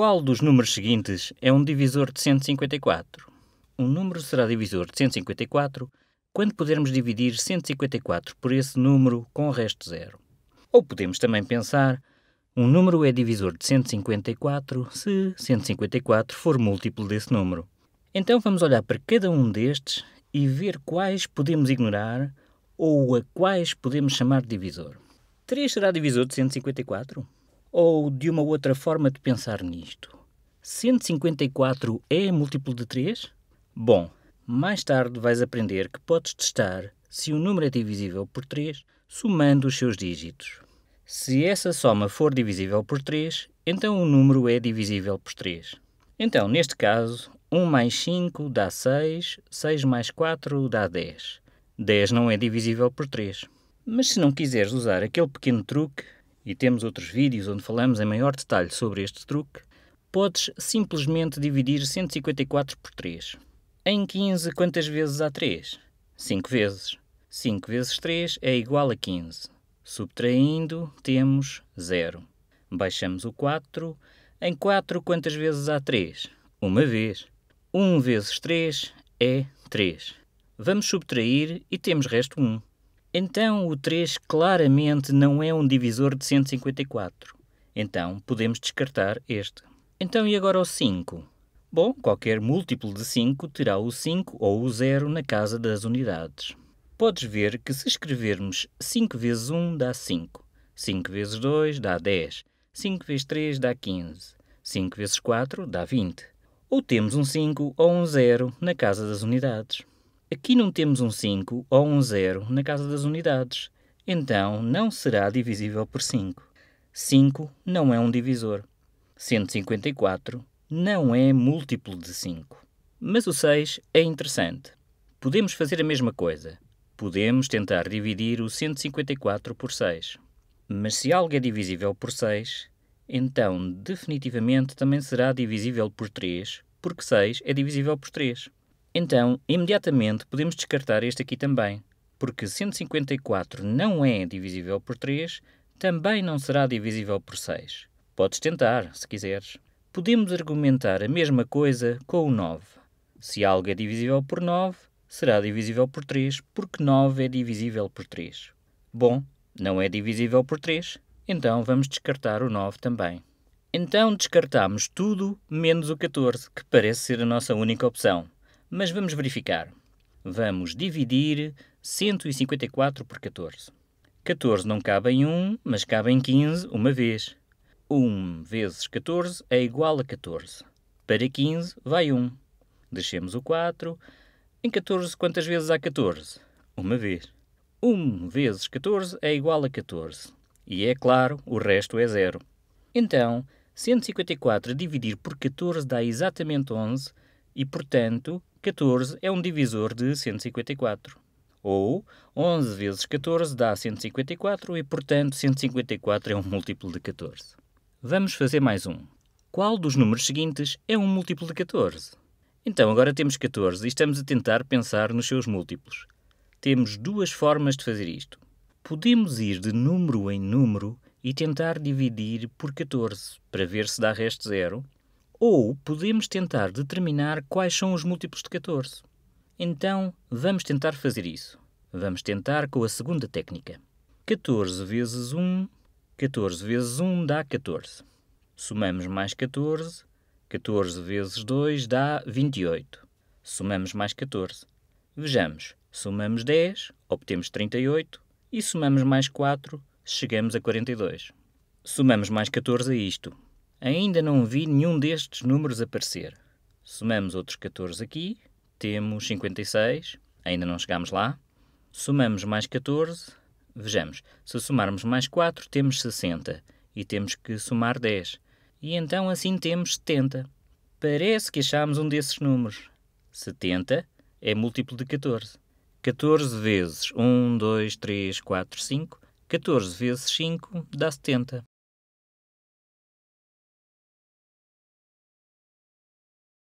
Qual dos números seguintes é um divisor de 154? Um número será divisor de 154 quando pudermos dividir 154 por esse número com o resto zero. Ou podemos também pensar, um número é divisor de 154 se 154 for múltiplo desse número. Então vamos olhar para cada um destes e ver quais podemos ignorar ou a quais podemos chamar de divisor. 3 será divisor de 154? ou de uma outra forma de pensar nisto. 154 é múltiplo de 3? Bom, mais tarde vais aprender que podes testar se o número é divisível por 3 somando os seus dígitos. Se essa soma for divisível por 3, então o número é divisível por 3. Então, neste caso, 1 mais 5 dá 6, 6 mais 4 dá 10. 10 não é divisível por 3. Mas se não quiseres usar aquele pequeno truque, e temos outros vídeos onde falamos em maior detalhe sobre este truque, podes simplesmente dividir 154 por 3. Em 15, quantas vezes há 3? 5 vezes. 5 vezes 3 é igual a 15. Subtraindo, temos 0. Baixamos o 4. Em 4, quantas vezes há 3? Uma vez. 1 vezes 3 é 3. Vamos subtrair e temos resto 1. Então o 3 claramente não é um divisor de 154. Então podemos descartar este. Então e agora o 5? Bom, qualquer múltiplo de 5 terá o 5 ou o 0 na casa das unidades. Podes ver que se escrevermos 5 vezes 1 dá 5, 5 vezes 2 dá 10, 5 vezes 3 dá 15, 5 vezes 4 dá 20. Ou temos um 5 ou um 0 na casa das unidades. Aqui não temos um 5 ou um 0 na casa das unidades, então não será divisível por 5. 5 não é um divisor. 154 não é múltiplo de 5. Mas o 6 é interessante. Podemos fazer a mesma coisa. Podemos tentar dividir o 154 por 6. Mas se algo é divisível por 6, então definitivamente também será divisível por 3, porque 6 é divisível por 3. Então, imediatamente podemos descartar este aqui também, porque 154 não é divisível por 3, também não será divisível por 6. Podes tentar, se quiseres. Podemos argumentar a mesma coisa com o 9. Se algo é divisível por 9, será divisível por 3, porque 9 é divisível por 3. Bom, não é divisível por 3, então vamos descartar o 9 também. Então descartamos tudo menos o 14, que parece ser a nossa única opção. Mas vamos verificar. Vamos dividir 154 por 14. 14 não cabe em 1, mas cabe em 15 uma vez. 1 vezes 14 é igual a 14. Para 15 vai 1. Deixemos o 4. Em 14, quantas vezes há 14? Uma vez. 1 vezes 14 é igual a 14. E é claro, o resto é zero. Então, 154 dividir por 14 dá exatamente 11 e, portanto, 14 é um divisor de 154. Ou 11 vezes 14 dá 154 e, portanto, 154 é um múltiplo de 14. Vamos fazer mais um. Qual dos números seguintes é um múltiplo de 14? Então, agora temos 14 e estamos a tentar pensar nos seus múltiplos. Temos duas formas de fazer isto. Podemos ir de número em número e tentar dividir por 14 para ver se dá resto zero ou podemos tentar determinar quais são os múltiplos de 14. Então, vamos tentar fazer isso. Vamos tentar com a segunda técnica. 14 vezes 1, 14 vezes 1 dá 14. Somamos mais 14, 14 vezes 2 dá 28. Somamos mais 14. Vejamos, somamos 10, obtemos 38 e somamos mais 4, chegamos a 42. Somamos mais 14 a isto, Ainda não vi nenhum destes números aparecer. Somamos outros 14 aqui, temos 56, ainda não chegamos lá. Somamos mais 14, vejamos, se somarmos mais 4, temos 60 e temos que somar 10. E então assim temos 70. Parece que achámos um desses números. 70 é múltiplo de 14. 14 vezes 1, 2, 3, 4, 5. 14 vezes 5 dá 70.